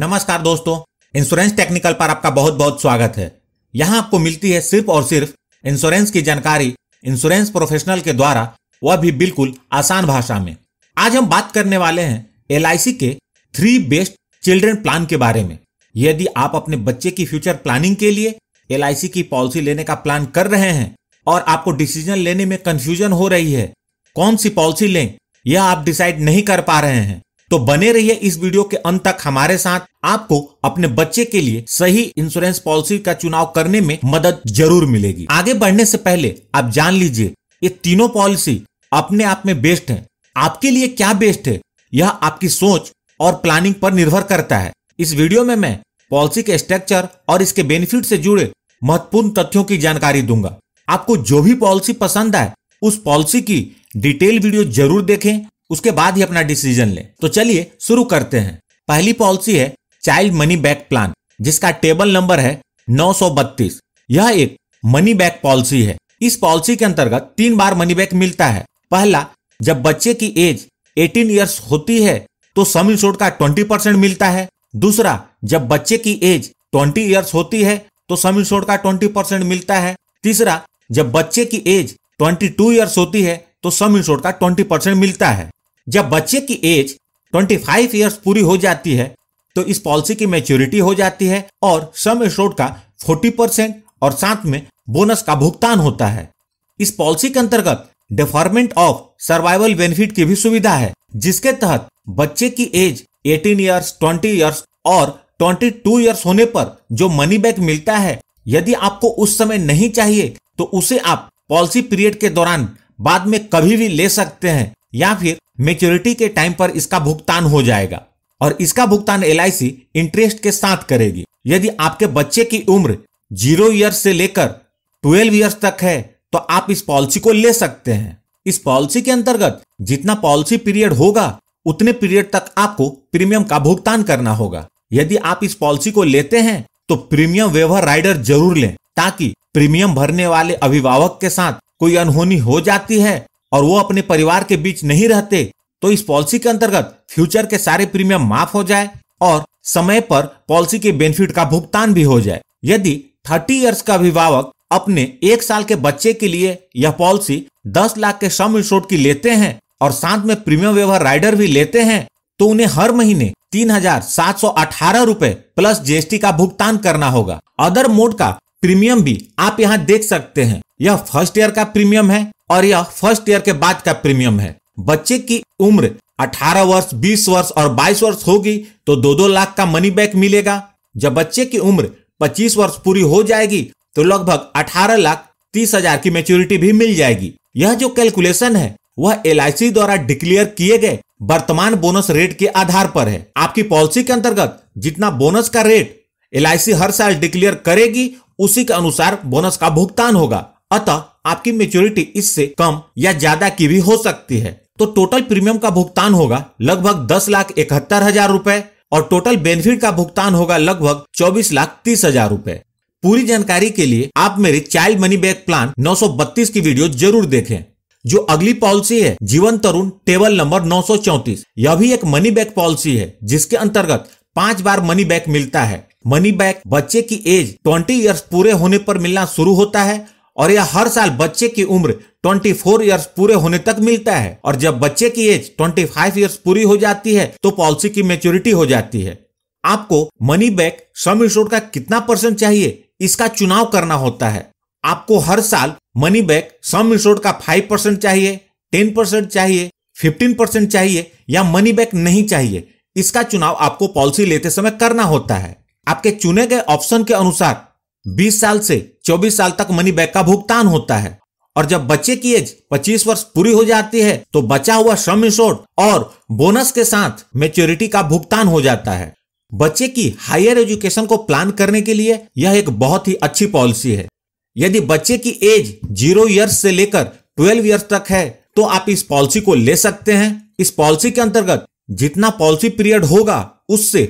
नमस्कार दोस्तों insurance technical पर आपका बहुत बहुत स्वागत है यहाँ आपको मिलती है सिर्फ और सिर्फ इंश्योरेंस की जानकारी इंश्योरेंस प्रोफेशनल के द्वारा वह भी बिल्कुल आसान भाषा में आज हम बात करने वाले हैं एल के थ्री बेस्ट चिल्ड्रन प्लान के बारे में यदि आप अपने बच्चे की फ्यूचर प्लानिंग के लिए एल की पॉलिसी लेने का प्लान कर रहे हैं और आपको डिसीजन लेने में कंफ्यूजन हो रही है कौन सी पॉलिसी लें यह आप डिसाइड नहीं कर पा रहे हैं तो बने रहिए इस वीडियो के अंत तक हमारे साथ आपको अपने बच्चे के लिए सही इंश्योरेंस पॉलिसी का चुनाव करने में मदद जरूर मिलेगी आगे बढ़ने से पहले आप जान लीजिए ये तीनों पॉलिसी अपने आप में बेस्ट है आपके लिए क्या बेस्ट है यह आपकी सोच और प्लानिंग पर निर्भर करता है इस वीडियो में मैं पॉलिसी के स्ट्रक्चर और इसके बेनिफिट से जुड़े महत्वपूर्ण तथ्यों की जानकारी दूंगा आपको जो भी पॉलिसी पसंद आए उस पॉलिसी की डिटेल वीडियो जरूर देखें उसके बाद ही अपना डिसीजन लें तो चलिए शुरू करते हैं पहली पॉलिसी है चाइल्ड मनी बैक प्लान जिसका टेबल नंबर है नौ यह एक मनी बैक पॉलिसी है इस पॉलिसी के अंतर्गत तीन बार मनी बैक मिलता है पहला जब बच्चे की एज 18 इयर्स होती है तो सम इंश्योर्ड का 20 परसेंट मिलता है दूसरा जब बच्चे की एज 20 इयर्स होती है तो सम इंश्योर्ड का 20 परसेंट मिलता है तीसरा जब बच्चे की एज 22 इयर्स होती है तो सम इंश्योर्ड का 20 परसेंट मिलता है जब बच्चे की एज 25 ईयर्स पूरी हो जाती है तो इस पॉलिसी की मेच्योरिटी हो जाती है और सम एश्योर्ड का 40 परसेंट और साथ में बोनस का भुगतान होता है इस पॉलिसी के अंतर्गत डिफॉर्मेंट ऑफ सर्वाइवल बेनिफिट की भी सुविधा है जिसके तहत बच्चे की एज 18 इयर्स 20 इयर्स और 22 इयर्स होने पर जो मनी बैक मिलता है यदि आपको उस समय नहीं चाहिए तो उसे आप पॉलिसी पीरियड के दौरान बाद में कभी भी ले सकते हैं या फिर मेच्योरिटी के टाइम पर इसका भुगतान हो जाएगा और इसका भुगतान एल इंटरेस्ट के साथ करेगी यदि आपके बच्चे की उम्र जीरो ईयर से लेकर ट्वेल्व ईयर्स तक है तो आप इस पॉलिसी को ले सकते हैं इस पॉलिसी के अंतर्गत जितना पॉलिसी पीरियड होगा उतने पीरियड तक आपको प्रीमियम का भुगतान करना होगा यदि आप इस पॉलिसी को लेते हैं तो प्रीमियम वेवर राइडर जरूर लें ताकि प्रीमियम भरने वाले अभिभावक के साथ कोई अनहोनी हो जाती है और वो अपने परिवार के बीच नहीं रहते तो इस पॉलिसी के अंतर्गत फ्यूचर के सारे प्रीमियम माफ हो जाए और समय पर पॉलिसी के बेनिफिट का भुगतान भी हो जाए यदि थर्टी ईयर्स का अभिभावक अपने एक साल के बच्चे के लिए यह पॉलिसी दस लाख के सम इंश्योर्ड की लेते हैं और साथ में प्रीमियम व्यवहार राइडर भी लेते हैं तो उन्हें हर महीने तीन हजार सात सौ अठारह रूपए प्लस जीएसटी का भुगतान करना होगा अदर मोड का प्रीमियम भी आप यहाँ देख सकते हैं यह फर्स्ट ईयर का प्रीमियम है और यह फर्स्ट ईयर के बाद का प्रीमियम है बच्चे की उम्र 18 वर्ष 20 वर्ष और 22 वर्ष होगी तो दो दो लाख का मनी बैक मिलेगा जब बच्चे की उम्र 25 वर्ष पूरी हो जाएगी तो लगभग 18 लाख तीस हजार की मेच्योरिटी भी मिल जाएगी यह जो कैलकुलेशन है वह एल द्वारा डिक्लेयर किए गए वर्तमान बोनस रेट के आधार पर है आपकी पॉलिसी के अंतर्गत जितना बोनस का रेट एल हर साल डिक्लेयर करेगी उसी के अनुसार बोनस का भुगतान होगा अतः आपकी मेच्योरिटी इससे कम या ज्यादा की भी हो सकती है तो टोटल प्रीमियम का भुगतान होगा लगभग दस लाख इकहत्तर हजार रूपए और टोटल बेनिफिट का भुगतान होगा लगभग चौबीस लाख तीस हजार रूपए पूरी जानकारी के लिए आप मेरे चाइल्ड मनी बैक प्लान नौ की वीडियो जरूर देखें जो अगली पॉलिसी है जीवन तरुण टेबल नंबर नौ यह भी एक मनी बैक पॉलिसी है जिसके अंतर्गत पांच बार मनी बैक मिलता है मनी बैक बच्चे की एज 20 इयर्स पूरे होने पर मिलना शुरू होता है और यह हर साल बच्चे की उम्र 24 इयर्स पूरे होने तक मिलता है और जब बच्चे की एज 25 इयर्स पूरी हो जाती है तो पॉलिसी की मेच्योरिटी हो जाती है आपको मनी बैक सम इंश्योर का कितना परसेंट चाहिए इसका चुनाव करना होता है आपको हर साल मनी बैक सम इंश्योर का फाइव परसेंट चाहिए टेन परसेंट चाहिए फिफ्टीन परसेंट चाहिए या मनी बैक नहीं चाहिए इसका चुनाव आपको पॉलिसी लेते समय करना होता है आपके चुने गए ऑप्शन के अनुसार 20 साल से 24 साल तक मनी बैक का भुगतान होता है और जब बच्चे की एज 25 वर्ष पूरी हो जाती है तो बचा हुआ श्रम रिसोर्ट और बोनस के साथ मेच्योरिटी का भुगतान हो जाता है बच्चे की हायर एजुकेशन को प्लान करने के लिए यह एक बहुत ही अच्छी पॉलिसी है यदि बच्चे की एज जीरो ईयर्स से लेकर ट्वेल्व ईयर्स तक है तो आप इस पॉलिसी को ले सकते हैं इस पॉलिसी के अंतर्गत जितना पॉलिसी पीरियड होगा उससे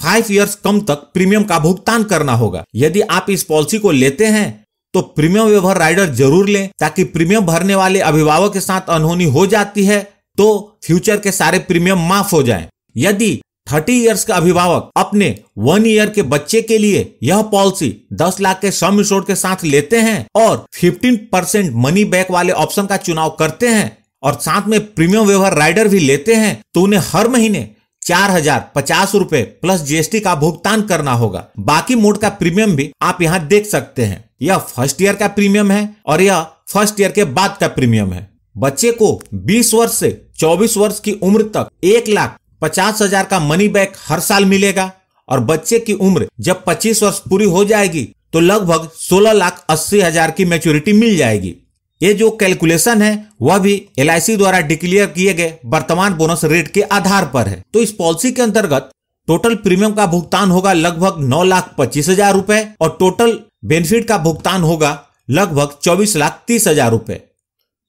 फाइव ईयर्स कम तक प्रीमियम का भुगतान करना होगा यदि आप इस पॉलिसी को लेते हैं तो प्रीमियम व्यवहार राइडर जरूर लें ताकि प्रीमियम भरने वाले अभिभावक के साथ अनहोनी हो जाती है तो फ्यूचर के सारे प्रीमियम माफ हो जाएं। यदि थर्टी ईयर्स का अभिभावक अपने वन ईयर के बच्चे के लिए यह पॉलिसी 10 लाख के सम इंश्योर के साथ लेते हैं और 15 परसेंट मनी बैक वाले ऑप्शन का चुनाव करते हैं और साथ में प्रीमियम व्यवहार राइडर भी लेते हैं तो उन्हें हर महीने चार हजार पचास रूपए प्लस जीएसटी का भुगतान करना होगा बाकी मोड का प्रीमियम भी आप यहाँ देख सकते हैं यह फर्स्ट ईयर का प्रीमियम है और यह फर्स्ट ईयर के बाद का प्रीमियम है बच्चे को 20 वर्ष से 24 वर्ष की उम्र तक एक लाख पचास हजार का मनी बैक हर साल मिलेगा और बच्चे की उम्र जब 25 वर्ष पूरी हो जाएगी तो लगभग सोलह लाख अस्सी हजार की मेच्योरिटी मिल जाएगी ये जो कैलकुलेशन है वह भी एल द्वारा डिक्लेयर किए गए वर्तमान बोनस रेट के आधार पर है तो इस पॉलिसी के अंतर्गत टोटल प्रीमियम का भुगतान होगा लगभग नौ लाख पच्चीस हजार रूपए और टोटल बेनिफिट का भुगतान होगा लगभग चौबीस लाख तीस हजार रूपए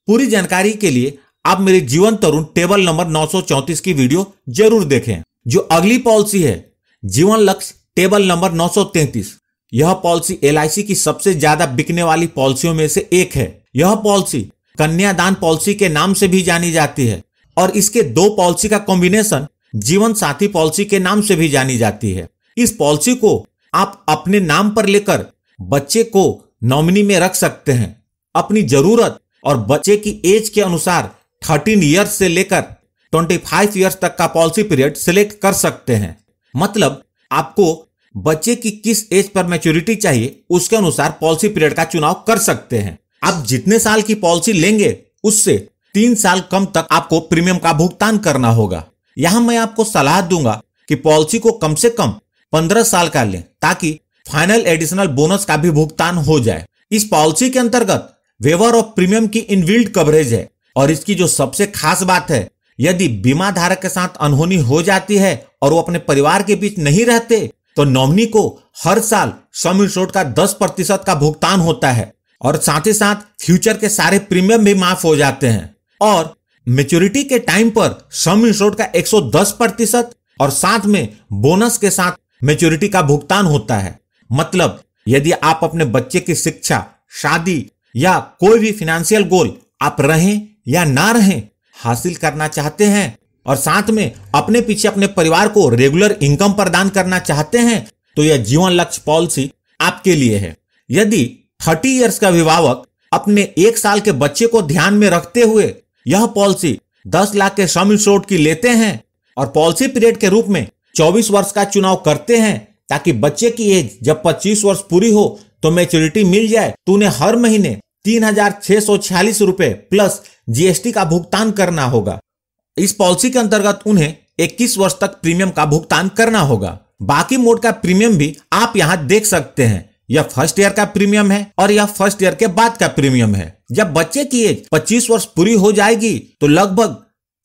पूरी जानकारी के लिए आप मेरे जीवन तरुण टेबल नंबर नौ की वीडियो जरूर देखें जो अगली पॉलिसी है जीवन लक्ष्य टेबल नंबर नौ यह पॉलिसी एल की सबसे ज्यादा बिकने वाली पॉलिसियों में से एक है यह पॉलिसी कन्यादान पॉलिसी के नाम से भी जानी जाती है और इसके दो पॉलिसी का कॉम्बिनेशन जीवन साथी पॉलिसी के नाम से भी जानी जाती है इस पॉलिसी को आप अपने नाम पर लेकर बच्चे को नॉमिनी में रख सकते हैं अपनी जरूरत और बच्चे की एज के अनुसार थर्टीन ईयर्स से लेकर ट्वेंटी फाइव ईयर्स तक का पॉलिसी पीरियड सिलेक्ट कर सकते हैं मतलब आपको बच्चे की किस एज पर मेच्योरिटी चाहिए उसके अनुसार पॉलिसी पीरियड का चुनाव कर सकते हैं आप जितने साल की पॉलिसी लेंगे उससे तीन साल कम तक आपको प्रीमियम का भुगतान करना होगा यहां मैं आपको सलाह दूंगा कि पॉलिसी को कम से कम पंद्रह साल का लें ताकि फाइनल एडिशनल बोनस का भी भुगतान हो जाए इस पॉलिसी के अंतर्गत वेवर ऑफ प्रीमियम की इनबिल्ड कवरेज है और इसकी जो सबसे खास बात है यदि बीमा धारक के साथ अनहोनी हो जाती है और वो अपने परिवार के बीच नहीं रहते तो नॉमिनी को हर साल सम का दस प्रतिशत का भुगतान होता है और साथ ही साथ फ्यूचर के सारे प्रीमियम भी माफ हो जाते हैं और मेच्योरिटी के टाइम पर सम इंश्योर्ड का 110 प्रतिशत और साथ में बोनस के साथ मेच्योरिटी का भुगतान होता है मतलब यदि आप अपने बच्चे की शिक्षा शादी या कोई भी फिनेंशियल गोल आप रहें या ना रहें हासिल करना चाहते हैं और साथ में अपने पीछे अपने परिवार को रेगुलर इनकम प्रदान करना चाहते हैं तो यह जीवन लक्ष्य पॉलिसी आपके लिए है यदि थर्टी ईयर्स का अभिभावक अपने एक साल के बच्चे को ध्यान में रखते हुए यह पॉलिसी दस लाख के श्रम शुल्क की लेते हैं और पॉलिसी पीरियड के रूप में चौबीस वर्ष का चुनाव करते हैं ताकि बच्चे की एज जब पच्चीस वर्ष पूरी हो तो मेच्योरिटी मिल जाए तो उन्हें हर महीने तीन हजार छह सौ छियालीस रूपए प्लस जीएसटी का भुगतान करना होगा इस पॉलिसी के अंतर्गत उन्हें इक्कीस वर्ष तक प्रीमियम का भुगतान करना होगा बाकी मोड का प्रीमियम भी आप यहाँ देख सकते हैं यह फर्स्ट ईयर का प्रीमियम है और यह फर्स्ट ईयर के बाद का प्रीमियम है जब बच्चे की एज 25 वर्ष पूरी हो जाएगी तो लगभग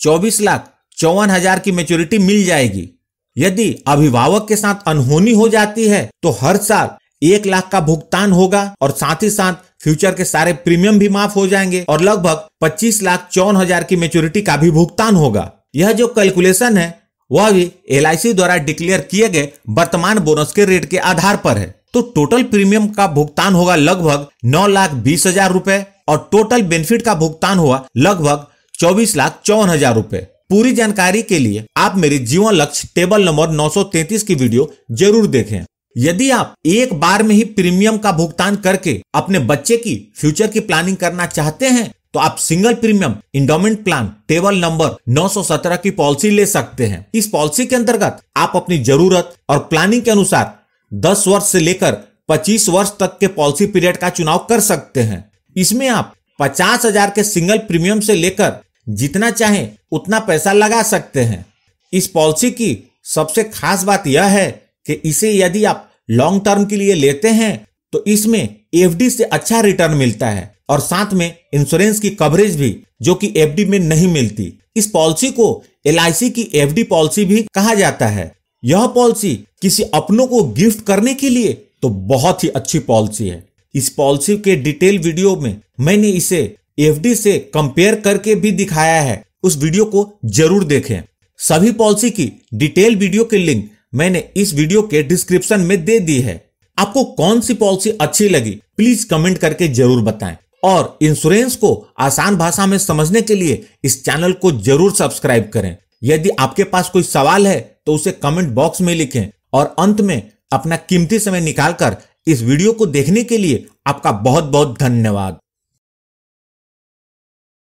24 लाख चौवन हजार की मेच्योरिटी मिल जाएगी यदि अभिभावक के साथ अनहोनी हो जाती है तो हर साल एक लाख का भुगतान होगा और साथ ही साथ फ्यूचर के सारे प्रीमियम भी माफ हो जाएंगे और लगभग 25 लाख चौवन हजार की मेच्योरिटी का भी भुगतान होगा यह जो कैलकुलेशन है वह भी एल द्वारा डिक्लेयर किए गए वर्तमान बोनस के रेट के आधार पर है तो टोटल प्रीमियम का भुगतान होगा लगभग नौ लाख बीस हजार रूपए और टोटल बेनिफिट का भुगतान हुआ लगभग चौबीस लाख चौवन हजार रूपए पूरी जानकारी के लिए आप मेरे जीवन लक्ष्य टेबल नंबर 933 की वीडियो जरूर देखें यदि आप एक बार में ही प्रीमियम का भुगतान करके अपने बच्चे की फ्यूचर की प्लानिंग करना चाहते हैं तो आप single premium endowment plan table number 917 की पॉलिसी ले सकते हैं इस पॉलिसी के अंतर्गत आप अपनी जरूरत और प्लानिंग के अनुसार दस वर्ष से लेकर पच्चीस वर्ष तक के पॉलिसी पीरियड का चुनाव कर सकते हैं इसमें आप पचास हजार के सिंगल प्रीमियम से लेकर जितना चाहें उतना पैसा लगा सकते हैं इस पॉलिसी की सबसे खास बात यह है कि इसे यदि आप लॉन्ग टर्म के लिए लेते हैं तो इसमें एफडी से अच्छा रिटर्न मिलता है और साथ में इंश्योरेंस की कवरेज भी जो कि एफडी में नहीं मिलती इस पॉलिसी को एल की एफडी पॉलिसी भी कहा जाता है यह पॉलिसी किसी अपनों को गिफ्ट करने के लिए तो बहुत ही अच्छी पॉलिसी है इस पॉलिसी के डिटेल वीडियो में मैंने इसे एफडी से कंपेयर करके भी दिखाया है उस वीडियो को जरूर देखें सभी पॉलिसी की डिटेल वीडियो के लिंक मैंने इस वीडियो के डिस्क्रिप्शन में दे दी है आपको कौन सी पॉलिसी अच्छी लगी प्लीज कमेंट करके जरूर बताएं और इंश्योरेंस को आसान भाषा में समझने के लिए इस चैनल को जरूर सब्सक्राइब करें यदि आपके पास कोई सवाल है तो उसे कमेंट बॉक्स में लिखें और अंत में अपना कीमती समय निकालकर इस वीडियो को देखने के लिए आपका बहुत बहुत धन्यवाद